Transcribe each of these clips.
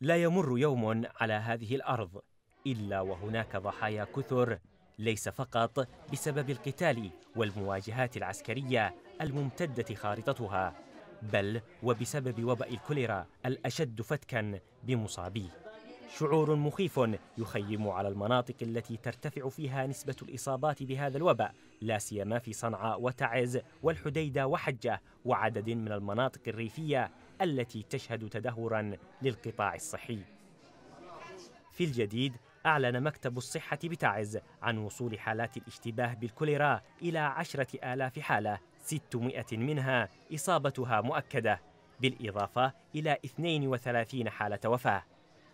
لا يمر يوم على هذه الارض الا وهناك ضحايا كثر ليس فقط بسبب القتال والمواجهات العسكريه الممتده خارطتها بل وبسبب وباء الكوليرا الاشد فتكا بمصابيه شعور مخيف يخيم على المناطق التي ترتفع فيها نسبة الإصابات بهذا الوباء لا سيما في صنعاء وتعز والحديدة وحجة وعدد من المناطق الريفية التي تشهد تدهورا للقطاع الصحي في الجديد أعلن مكتب الصحة بتعز عن وصول حالات الاشتباه بالكوليرا إلى عشرة آلاف حالة 600 منها إصابتها مؤكدة بالإضافة إلى 32 حالة وفاة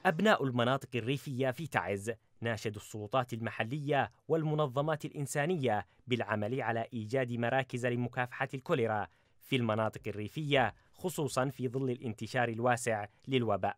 أبناء المناطق الريفية في تعز ناشدوا السلطات المحلية والمنظمات الإنسانية بالعمل على إيجاد مراكز لمكافحة الكوليرا في المناطق الريفية خصوصا في ظل الانتشار الواسع للوباء.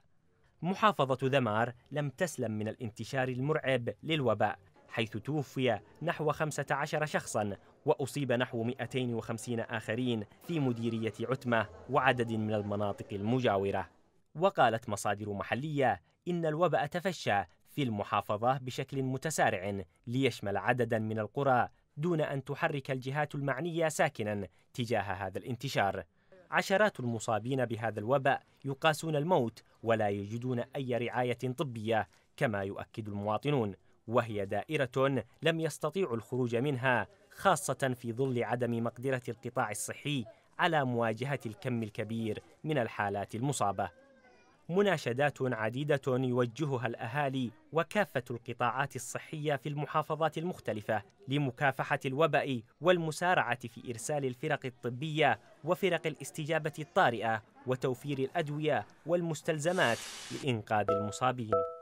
محافظة ذمار لم تسلم من الانتشار المرعب للوباء حيث توفي نحو 15 شخصا وأصيب نحو 250 آخرين في مديرية عتمة وعدد من المناطق المجاورة وقالت مصادر محلية إن الوباء تفشى في المحافظة بشكل متسارع ليشمل عددا من القرى دون أن تحرك الجهات المعنية ساكنا تجاه هذا الانتشار عشرات المصابين بهذا الوباء يقاسون الموت ولا يجدون أي رعاية طبية كما يؤكد المواطنون وهي دائرة لم يستطيعوا الخروج منها خاصة في ظل عدم مقدرة القطاع الصحي على مواجهة الكم الكبير من الحالات المصابة مناشدات عديدة يوجهها الأهالي وكافة القطاعات الصحية في المحافظات المختلفة لمكافحة الوباء والمسارعة في إرسال الفرق الطبية وفرق الاستجابة الطارئة وتوفير الأدوية والمستلزمات لإنقاذ المصابين